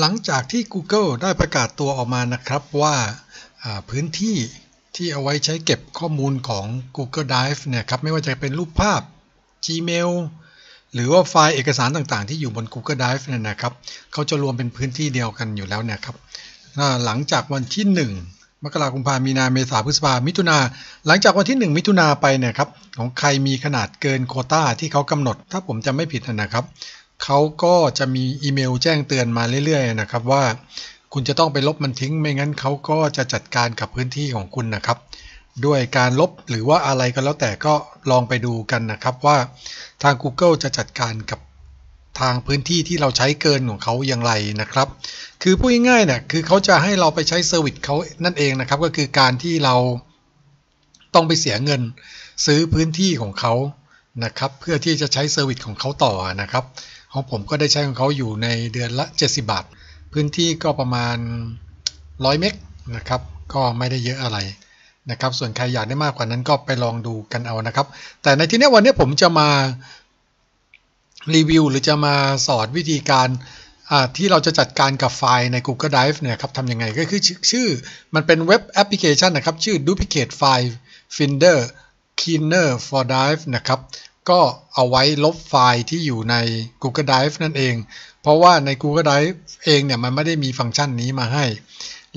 หลังจากที่ Google ได้ประกาศตัวออกมานะครับว่าพื้นที่ที่เอาไว้ใช้เก็บข้อมูลของ Google Drive เนี่ยครับ ไม่ว่าจะเป็นรูปภาพ Gmail หรือว่าไฟล์เอกสารต่างๆ ที่อยู่บน Google Drive เนี่ยนะครับเขาจะรวมเป็นพื้นที่เดียวกันอยู่แล้วเนี่ยครับ หลังจากวันที่1มกราคมพามีนาเมษาพฤษภามิถุนาหลังจากวันที่ 1 มิถุนาไปเนี่ยครับ ของใครมีขนาดเกินโคต้า ที่เขากำหนด ถ้าผมจำไม่ผิดนะครับเขาก็จะมีอีเมลแจ้งเตือนมาเรื่อยๆ นะครับ ว่าคุณจะต้องไปลบมันทิ้งไม่งั้นเขาก็จะจัดการกับพื้นที่ของคุณนะครับ ด้วยการลบหรือว่าอะไรก็แล้วแต่ก็ลองไปดูกันนะครับ ว่าทาง Google จะจัดการกับทางพื้นที่ที่เราใช้เกินของเขาอย่างไรนะครับ คือพูดง่ายๆเนี่ยคือเขาจะให้เราไปใช้เซอร์วิสเขานั่นเองนะครับก็คือการที่เรา ต้องไปเสียเงินซื้อพื้นที่ของเขานะครับ เพื่อที่จะใช้เซอร์วิสของเขาต่อนะครับของผมก็ได้ใช้ของเขาอยู่ในเดือนละ 70 บาท พื้นที่ก็ประมาณ 100 เมก นะครับ ก็ไม่ได้เยอะอะไรนะครับ ส่วนใครอยากได้มากกว่านั้นก็ไปลองดูกันเอานะครับ แต่ในที่นี้วันนี้ผมจะมารีวิวหรือจะมาสอนวิธีการที่เราจะจัดการกับไฟล์ใน Google Drive เนี่ยครับทำยังไง ก็คือชื่อมันเป็นเว็บแอปพลิเคชันนะครับ ชื่อ duplicate file finder cleaner for drive นะครับก็เอาไว้ลบไฟล์ที่อยู่ใน Google Drive นั่นเอง เพราะว่าใน Google Drive เองเนี่ยมันไม่ได้มีฟังก์ชันนี้มาให้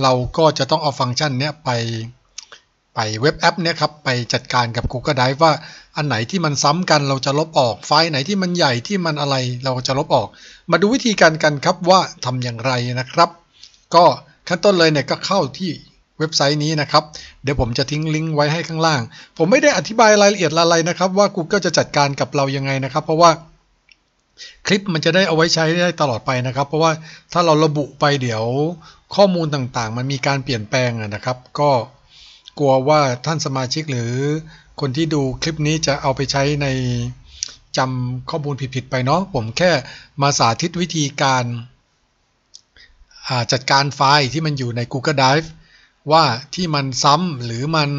เราก็จะต้องเอาฟังก์ชันนี้ไปไปเว็บแอปเนี่ยครับไปจัดการกับ Google Drive ว่าอันไหนที่มันซ้ำกันเราจะลบออก ไฟล์ไหนที่มันใหญ่ที่มันอะไรเราจะลบออก มาดูวิธีการกันครับว่าทำอย่างไรนะครับ ก็ขั้นต้นเลยเนี่ยก็เข้าที่เว็บไซต์นี้นะครับ เดี๋ยวผมจะทิ้งลิงก์ไว้ให้ข้างล่าง ผมไม่ได้อธิบายรายละเอียดอะไรนะครับว่า Google จะจัดการกับเรายังไงนะครับเพราะว่าคลิปมันจะได้เอาไว้ใช้ได้ตลอดไปนะครับ เพราะว่าถ้าเราระบุไปเดี๋ยวข้อมูลต่างๆมันมีการเปลี่ยนแปลงนะครับ ก็กลัวว่าท่านสมาชิกหรือคนที่ดูคลิปนี้จะเอาไปใช้ในจำข้อมูลผิดๆไปเนาะผมแค่มาสาธิตวิธีการจัดการไฟล์ที่มันอยู่ใน Google Drive ว่าที่มันซ้ำหรือมัน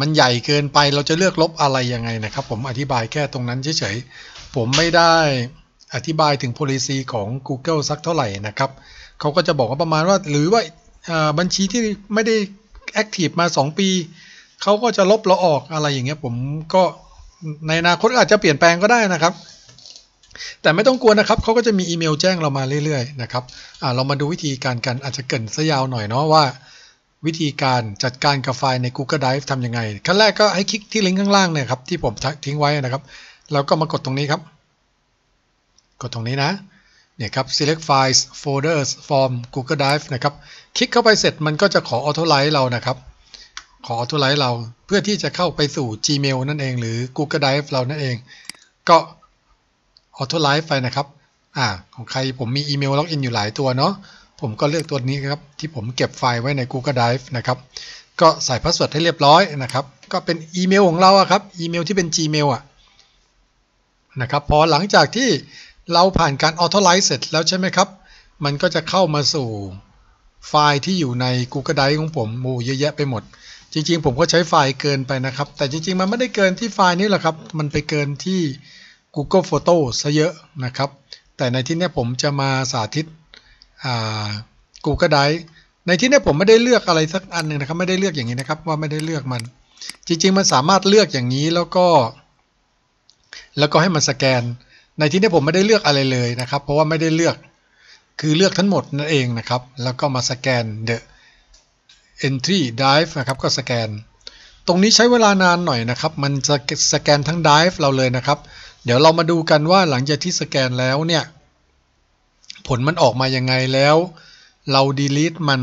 มันใหญ่เกินไปเราจะเลือกลบอะไรยังไงนะครับผมอธิบายแค่ตรงนั้นเฉยๆ ผมไม่ได้อธิบายถึง policy ของ Google สักเท่าไหร่นะครับ เขาก็จะบอกว่าประมาณว่าหรือว่าบัญชีที่ไม่ได้ Active มา 2 ปี เขาก็จะลบเราออกอะไรอย่างเงี้ยผมก็ในอนาคตอาจจะเปลี่ยนแปลงก็ได้นะครับแต่ไม่ต้องกลัวนะครับ เขาก็จะมีอีเมลแจ้งเรามาเรื่อยๆนะครับ เรามาดูวิธีการกันอาจจะเกินซะยาวหน่อยเนาะว่า วิธีการจัดการกับไฟล์ใน Google Drive ทำยังไง ขั้นแรกก็ให้คลิกที่ลิงก์ข้างล่างเนี่ยครับที่ผมทิ้งไว้นะครับแล้วก็มากดตรงนี้ครับ กดตรงนี้นะ เนี่ยครับ select files folders from Google Drive นะครับ คลิกเข้าไปเสร็จมันก็จะขอ authorize เรานะครับ ขอ authorize เราเพื่อที่จะเข้าไปสู่ Gmail นั่นเอง หรือ Google Drive เรานั่นเอง ก็ออโต้ไลฟ์ไปนะครับ อ่า ของใครผมมีอีเมลล็อกอินอยู่หลายตัวเนาะ ผมก็เลือกตัวนี้ครับ ที่ผมเก็บไฟล์ไว้ใน Google Drive นะครับ ก็ใส่พาสเวิร์ดให้เรียบร้อยนะครับ ก็เป็นอีเมลของเราครับอีเมลที่เป็น Gmail อะนะครับ พอหลังจากที่เราผ่านการออโต้ไลฟ์เสร็จแล้วใช่ไหมครับ มันก็จะเข้ามาสู่ไฟล์ที่อยู่ใน Google Drive ของผมมูเยอะแยะไปหมด จริงๆ ผมก็ใช้ไฟล์เกินไปนะครับ แต่จริง ๆมันไม่ได้เกินที่ไฟล์นี้หรอกครับ มันไปเกินที่ Google Photo ซะเยอะนะครับ แต่ในที่นี้ผมจะมาสาธิต Google Drive ในที่นี้ผมไม่ได้เลือกอะไรสักอันหนึ่งนะครับ ไม่ได้เลือกอย่างนี้นะครับ ว่าไม่ได้เลือกมัน จริงๆมันสามารถเลือกอย่างนี้แล้วก็ แล้วก็ให้มันสแกน ในที่นี้ผมไม่ได้เลือกอะไรเลยนะครับ เพราะว่าไม่ได้เลือกคือเลือกทั้งหมดนั่นเองนะครับ แล้วก็มาสแกน the entry drive นะครับ ก็สแกน ตรงนี้ใช้เวลานานหน่อยนะครับ มันจะสแกนทั้ง drive เราเลยนะครับเดี๋ยวเรามาดูกันว่าหลังจากที่สแกนแล้วเนี่ยผลมันออกมายังไงแล้วเราดีลิทมัน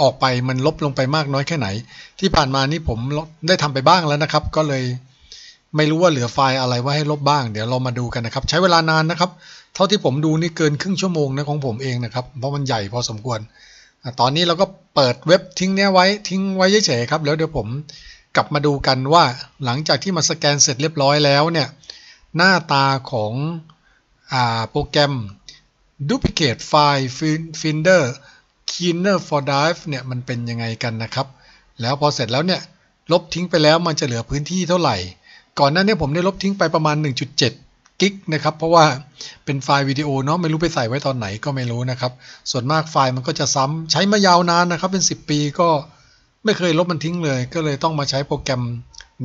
ออกไปมันลบลงไปมากน้อย แค่ไหน ที่ผ่านมานี่ผมได้ทำไปบ้างแล้วนะครับ ก็เลยไม่รู้ว่าเหลือไฟล์อะไรว่าให้ลบบ้าง เดี๋ยวเรามาดูกันนะครับใช้เวลานานนะครับ เท่าที่ผมดูนี่เกินครึ่งชั่วโมงนะของผมเองนะครับเพราะมันใหญ่พอสมควรตอนนี้เราก็เปิดเว็บทิ้งเนี้ยไว้ทิ้งไว้เฉยๆครับแล้วเดี๋ยวผมกลับมาดูกันว่า หลังจากที่มาสแกนเสร็จเรียบร้อยแล้วเนี่ยหน้าตาของอโปรแกรม duplicate file finder cleaner for drive เนี่ยมันเป็นยังไงกันนะครับ แล้วพอเสร็จแล้วเนี่ยลบทิ้งไปแล้วมันจะเหลือพื้นที่เท่าไหร่ ก่อนหน้านี้ผมได้ลบทิ้งไปประมาณ 1.7 กิกนะครับ เพราะว่าเป็นไฟล์วิดีโอเนาะไม่รู้ไปใส่ไว้ตอนไหนก็ไม่รู้นะครับ ส่วนมากไฟล์มันก็จะซ้ำใช้มายาวนานนะครับ เป็น 10 ปีก็ไม่เคยลบมันทิ้งเลย ก็เลยต้องมาใช้โปรแกรม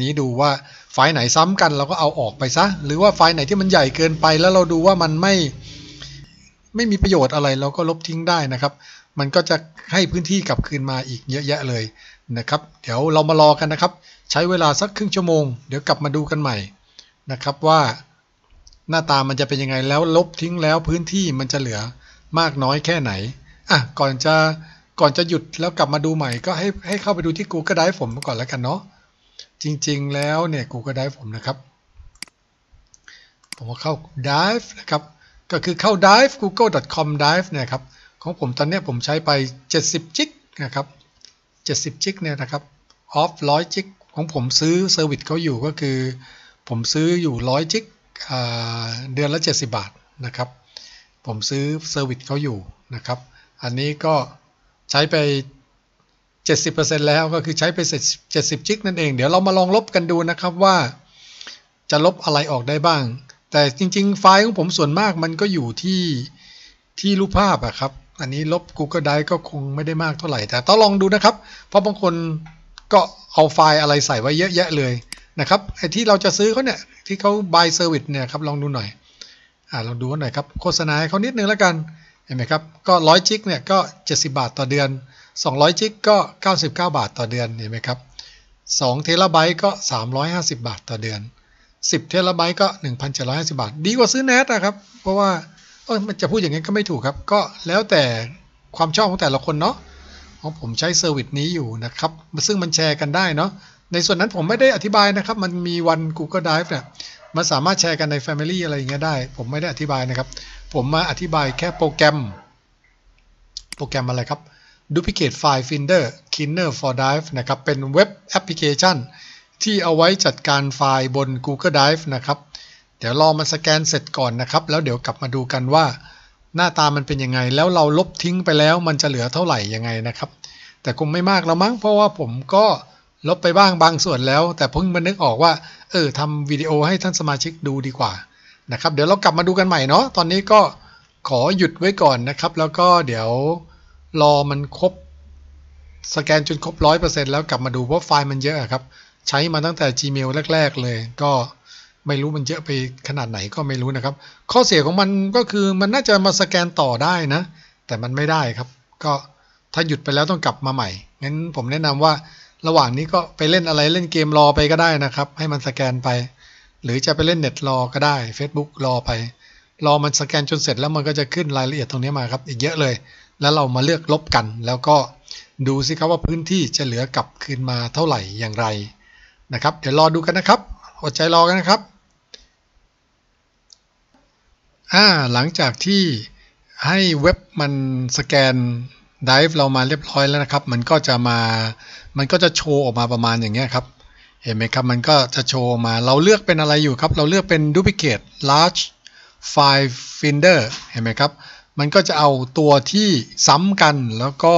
นี้ดูว่าไฟล์ไหนซ้ำกันเราก็เอาออกไปซะหรือว่าไฟล์ไหนที่มันใหญ่เกินไป แล้วเราดูว่ามันไม่ ไม่มีประโยชน์อะไรเราก็ลบทิ้งได้นะครับ มันก็จะให้พื้นที่กลับคืนมาอีก เยอะแยะเลยนะครับ เดี๋ยวเรามารอกันนะครับ ใช้เวลาสักครึ่งชั่วโมง เดี๋ยวกลับมาดูกันใหม่นะครับว่า หน้าตามันจะเป็นยังไงแล้วลบทิ้งแล้วพื้นที่มันจะเหลือมากน้อยแค่ไหนอ่ะก่อนจะก่อนจะหยุดแล้วกลับมาดูใหม่ ก็ให้ให้เข้าไปดูที่ Google Drive ผมก่อนแล้วกันเนาะจริง ๆ แล้วเนี่ย Google Drive ผมนะครับ ผมก็เข้า Drive นะครับก็คือเข้า Drive google.com Drive เนี่ยครับของผมตอนนี้ผมใช้ไป 70จิกนะครับ 70จิกเนี่ยนะครับออฟร้อยจิกของผมซื้อเซอร์วิสเขาอยู่ก็คือ ผมซื้ออยู่ร้อยจิกเดือนละ 70 บาทนะครับ ผมซื้อเซอร์วิสเขาอยู่นะครับ อันนี้ก็ใช้ไป70%แล้วก็คือใช้ไป70จิกนั่น เอง เดี๋ยว เรา มาลองลบกันดูนะครับว่า จะลบอะไรออกได้บ้าง แต่จริง ๆ ไฟล์ของผมส่วนมากมันก็อยู่ที่ที่รูปภาพอะครับ อันนี้ลบ Google Drive ก็ คง ไม่ได้มาก เท่าไหร่ แต่ ต้อง ลองดูนะครับ เพราะบางคนก็เอาไฟล์อะไรใส่ไว้เยอะแยะเลยนะครับไอ้ที่เราจะซื้อเขาเนี่ยที่เขา buy service เนี่ยครับลองดูหน่อยอ่าลองดูหน่อยครับโฆษณาให้เขานิดนึงแล้วกันเห็นไหมครับก็ร้อยจิกเนี่ยก็ 70 บาทต่อเดือน200จิกก็ 99 บาท ต่อเดือน เห็นไหมครับ2เทราไบต์ก็ 350 บาทต่อเดือน 10เทราไบต์ก็ 1,750 บาท ดีกว่าซื้อ NAS นะครับ เพราะว่า เออมันจะพูดอย่างนี้ก็ไม่ถูกครับ ก็แล้วแต่ความชอบของแต่ละคนเนาะ ของผมใช้เซอร์วิสนี้อยู่นะครับ ซึ่งมันแชร์กันได้เนาะ ในส่วนนั้นผมไม่ได้อธิบายนะครับ มันมีวัน Google Drive เนี่ยมันสามารถแชร์กันใน Family อะไรอย่างเงี้ยได้ ผมไม่ได้อธิบายนะครับ ผมมาอธิบายแค่โปรแกรม โปรแกรมอะไรครับ Duplicate File Finder Cleaner for Drive นะครับ เป็นเว็บแอปพลิเคชัน ที่เอาไว้จัดการไฟล์บน Google Drive นะครับ เดี๋ยวรอมันสแกนเสร็จก่อนนะครับ แล้วเดี๋ยวกลับมาดูกันว่า หน้าตามันเป็นยังไง แล้วเราลบทิ้งไปแล้ว มันจะเหลือเท่าไหร่ยังไงนะครับ แต่คงไม่มากแล้วมั้งเพราะว่าผมก็ลบไปบ้างบางส่วนแล้ว แต่เพิ่งมานึกออกว่า เออทำวิดีโอให้ท่านสมาชิกดูดีกว่านะครับเดี๋ยวเรากลับมาดูกันใหม่เนาะตอนนี้ก็ขอหยุดไว้ก่อนนะครับ แล้วก็เดี๋ยวรอมันครบสแกนจนครบร้อยเปอร์เซ็นต์แล้วกลับมาดูเพราะไฟล์มันเยอะครับใช้มาตั้งแต่ Gmail แรก ๆ เลย ก็ไม่รู้มันเยอะไปขนาดไหนก็ไม่รู้นะครับ ข้อเสียของมันก็คือมันน่าจะมาสแกนต่อได้นะ แต่มันไม่ได้ครับ ก็ถ้าหยุดไปแล้วต้องกลับมาใหม่งั้นผมแนะนำว่าระหว่างนี้ก็ไปเล่นอะไรเล่นเกมรอไปก็ได้นะครับให้มันสแกนไปหรือจะไปเล่นเน็ตรอก็ได้ Facebook รอไปรอมันสแกนจนเสร็จแล้วมันก็จะขึ้นรายละเอียดตรงนี้มาครับ อีกเยอะเลยแล้วเรามาเลือกลบกัน แล้วก็ดูสิครับว่าพื้นที่จะเหลือกลับคืนมาเท่าไหร่อย่างไรนะครับ เดี๋ยวรอดูกันนะครับอดใจรอกันนะครับอ่าหลังจากที่ให้เว็บมันสแกนไดฟ์เรามาเรียบร้อยแล้วนะครับ มันก็จะมามันก็จะโชว์ออกมาประมาณอย่างเงี้ยครับ เห็นไหมครับมันก็จะโชว์มาเราเลือกเป็นอะไรอยู่ครับ เราเลือกเป็น Duplicate Large File Finder เห็นไหมครับมันก็จะเอาตัวที่ซ้ำกันแล้วก็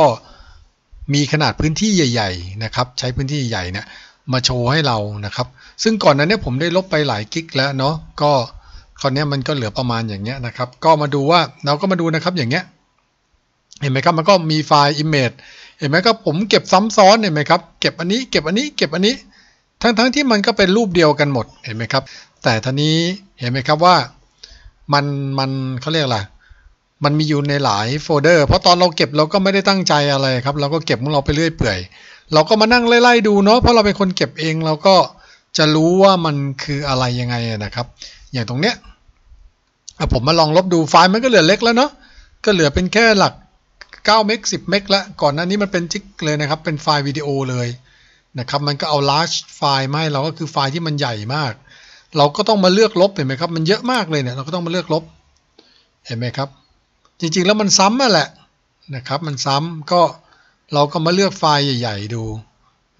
มีขนาดพื้นที่ใหญ่ๆนะครับ ใช้พื้นที่ใหญ่เนี่ยมาโชว์ให้เรานะครับ ซึ่งก่อนนั้นเนี่ยผมได้ลบไปหลายกิกแล้วเนาะก็คราวนี้มันก็เหลือประมาณอย่างเงี้ยนะครับ ก็มาดูว่าเราก็มาดูนะครับอย่างเงี้ยเห็นไหมครับ มันก็มีไฟล์ image เห็นไหมครับผมเก็บซ้ำซ้อนเห็นไหมครับเก็บอันนี้เก็บอันนี้เก็บอันนี้ ทั้งๆทที่มันก็เป็นรูปเดียวกันหมดเห็นไหมครับ แต่ท่านี้เห็นไหมครับว่ามันมันเขาเรียกอะไรมันมีอยู่ในหลายโฟลเดอร์ เพราะตอนเราเก็บเราก็ไม่ได้ตั้งใจอะไรครับ เราก็เก็บของเราไปเรื่อยเปื่อยเราก็มานั่งไล่ๆดูเนาะ เพราะเราเป็นคนเก็บเอง เราก็จะรู้ว่ามันคืออะไรยังไงนะครับ อย่างตรงเนี้ยผมมาลองลบดูไฟล์มันก็เหลือเล็กแล้วเนาะ ก็เหลือเป็นแค่หลัก9เมก10เมกละ ก่อนหน้านี้มันเป็นจิกเลยนะครับ เป็นไฟล์วิดีโอเลยนะครับ มันก็เอา large ไฟล์ไม่ เราก็คือไฟล์ที่มันใหญ่มาก เราก็ต้องมาเลือกลบเห็นไหมครับ มันเยอะมากเลยเนี่ย เราก็ต้องมาเลือกลบ เห็นไหมครับจริงๆ แล้วมันซ้ำนั่นแหละนะครับ มันซ้ำก็เราก็มาเลือกไฟล์ใหญ่ๆ ดู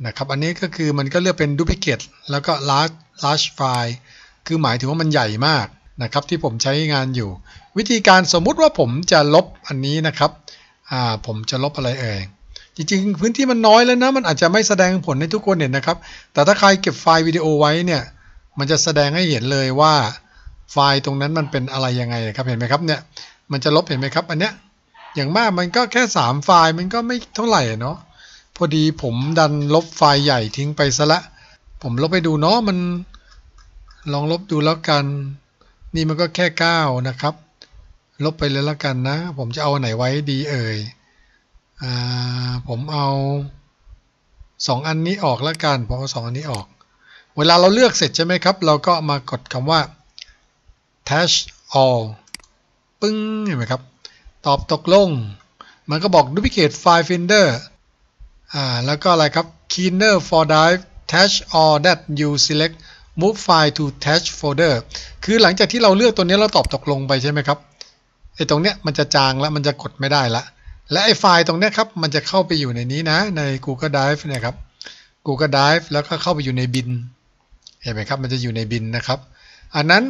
นะครับ อันนี้ก็คือมันก็เลือกเป็น duplicate แล้วก็ large large file คือหมายถึงว่ามันใหญ่มากนะครับ ที่ผมใช้งานอยู่ วิธีการสมมุติว่าผมจะลบอันนี้นะครับอ่าผมจะลบอะไรเอ่ยจริงๆ พื้นที่มันน้อยแล้วนะ มันอาจจะไม่แสดงผลให้ทุกคนเห็นนะครับ แต่ถ้าใครเก็บไฟล์วิดีโอไว้เนี่ยมันจะแสดงให้เห็นเลยว่า ไฟล์ตรงนั้นมันเป็นอะไรยังไงครับเห็นไหมครับเนี่ยมันจะลบเห็นไหมครับอันเนี้ยอย่างมากมันก็แค่สามไฟล์มันก็ไม่เท่าไหร่เนาะพอดีผมดันลบไฟล์ใหญ่ทิ้งไปซะละ ผมลบไปดูเนาะมันลองลบดูแล้วกัน นี่มันก็แค่9นะครับลบไปเลยแล้วกันนะ ผมจะเอาไหนไว้ดี เอ่ยอผมเอา 2 อันนี้ออกแล้วกันผมเอาสองอันนี้ออก เวลาเราเลือกเสร็จใช่ไหมครับ เราก็มากดคำว่า attach all ปึ้งเห็นไหมครับตอบตกลงมันก็บอก duplicate file finder อ่าแล้วก็อะไรครับ cleaner for drive t t a c h all that you select move file to t t a c h folder คือหลังจากที่เราเลือกตัวนี้เราตอบตกลงไปใช่ไหมครับไอตรงเนี้ยมันจะจางแล้วมันจะกดไม่ได้ละ และไอไฟล์ตรงเนี้ยครับมันจะเข้าไปอยู่ในนี้นะใน Google Drive นะครับ Google Drive แล้วก็เข้าไปอยู่ในบินเห็นไหมครับมันจะอยู่ในบินนะครับ อันนั้น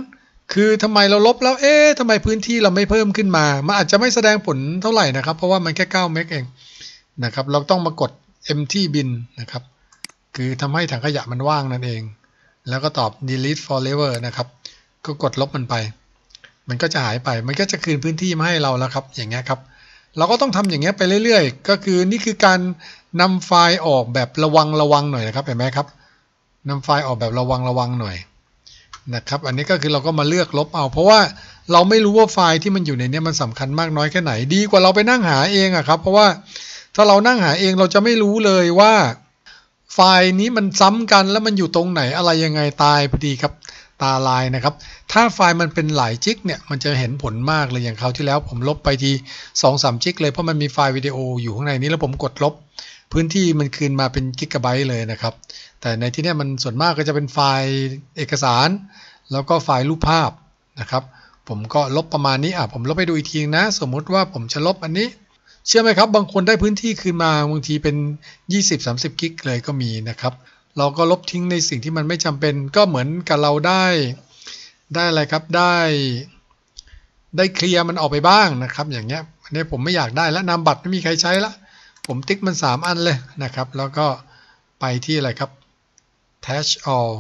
คือทำไมเราลบแล้วเอ๊ะทำไมพื้นที่เราไม่เพิ่มขึ้นมา มันอาจจะไม่แสดงผลเท่าไหร่นะครับ เพราะว่ามันแค่9เมกเองนะครับ เราต้องมากด empty bin นะครับ คือทำให้ถังขยะมันว่างนั่นเอง แล้วก็ตอบ delete forever นะครับ ก็กดลบมันไป มันก็จะหายไป มันก็จะคืนพื้นที่มาให้เราแล้วครับ อย่างเงี้ยครับ เราก็ต้องทำอย่างเงี้ยไปเรื่อยๆ ก็คือนี่คือการนำไฟล์ออกแบบระวังระวังหน่อยนะครับเห็นไหมครับนำไฟล์ออกแบบระวังระวังหน่อยนะครับ อันนี้ก็คือเราก็มาเลือกลบเอา เพราะว่าเราไม่รู้ว่าไฟล์ที่มันอยู่ในนี้มันสำคัญมากน้อยแค่ไหน ดีกว่าเราไปนั่งหาเองอะครับ เพราะว่าถ้าเรานั่งหาเองเราจะไม่รู้เลยว่า ไฟล์นี้มันซ้ำกันแล้วมันอยู่ตรงไหนอะไรยังไงตายพอดีครับตาลายนะครับ ถ้าไฟล์มันเป็นหลายจิกเนี่ย มันจะเห็นผลมากเลย อย่างคราวที่แล้วผมลบไปที2อสจิกเลย เพราะมันมีไฟล์วิดีโออยู่ข้างในนี้แล้วผมกดลบ พื้นที่มันคืนมาเป็นกิกะไบต์เลยนะครับ แต่ในที่นี้มันส่วนมากก็จะเป็นไฟล์เอกสาร แล้วก็ไฟล์รูปภาพนะครับ ผมก็ลบประมาณนี้ อ่ะผมลบไปดูอีกทีนะ สมมุติว่าผมจะลบอันนี้ เชื่อไหมครับ บางคนได้พื้นที่คืนมาบางทีเป็น20-30กิกเลยก็มีนะครับเราก็ลบทิ้งในสิ่งที่มันไม่จำเป็นก็เหมือนกับเราได้ ได้อะไรครับได้ ได้เคลียร์มันออกไปบ้างนะครับ อย่างเงี้ยอันนี้ผมไม่อยากได้แล้วนามบัตรไม่มีใครใช้ละผมติ๊กมัน 3 อันเลยนะครับ แล้วก็ไปที่อะไรครับ attach all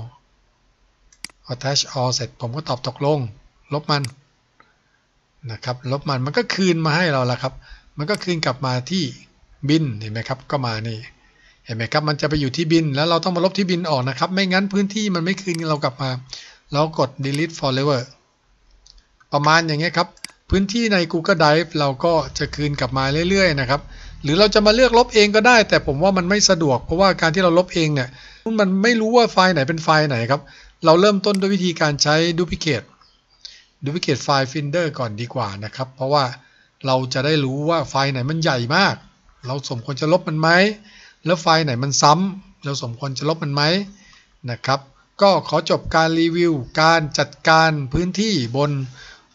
attach all เสร็จผมก็ตอบตกลง ลบมันนะครับ ลบมันมันก็คืนมาให้เราละครับ มันก็คืนกลับมาที่บินเห็นไหมครับก็มานี่ห็นไหมครับ มันจะไปอยู่ที่บิน แล้วเราต้องมาลบที่บินออกนะครับ ไม่งั้นพื้นที่มันไม่คืนเรากลับมา เรากด delete forever ประมาณอย่างเงี้ยครับ พื้นที่ใน Google Drive เราก็จะคืนกลับมาเรื่อยๆ นะครับ หรือเราจะมาเลือกลบเองก็ได้ แต่ผมว่ามันไม่สะดวก เพราะว่าการที่เราลบเองเนี่ย มันไม่รู้ว่าไฟล์ไหนเป็นไฟล์ไหนครับ เราเริ่มต้นด้วยวิธีการใช้ duplicate duplicate file finder ก่อนดีกว่านะครับ เพราะว่าเราจะได้รู้ว่าไฟล์ไหนมันใหญ่มาก เราสมควรจะลบมันไหมแล้วไฟล์ไหนมันซ้ำ เราสมควรจะลบมันไหมนะครับ ก็ขอจบการรีวิว การจัดการพื้นที่บน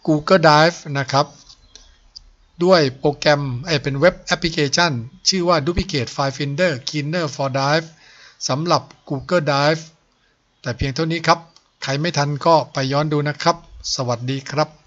Google Drive นะครับ ด้วยโปรแกรมเอเป็นเว็บแอปพลิเคชัน ชื่อว่า Duplicate File Finder Cleaner for Drive สำหรับ Google Drive แต่เพียงเท่านี้ครับ ใครไม่ทันก็ไปย้อนดูนะครับ สวัสดีครับ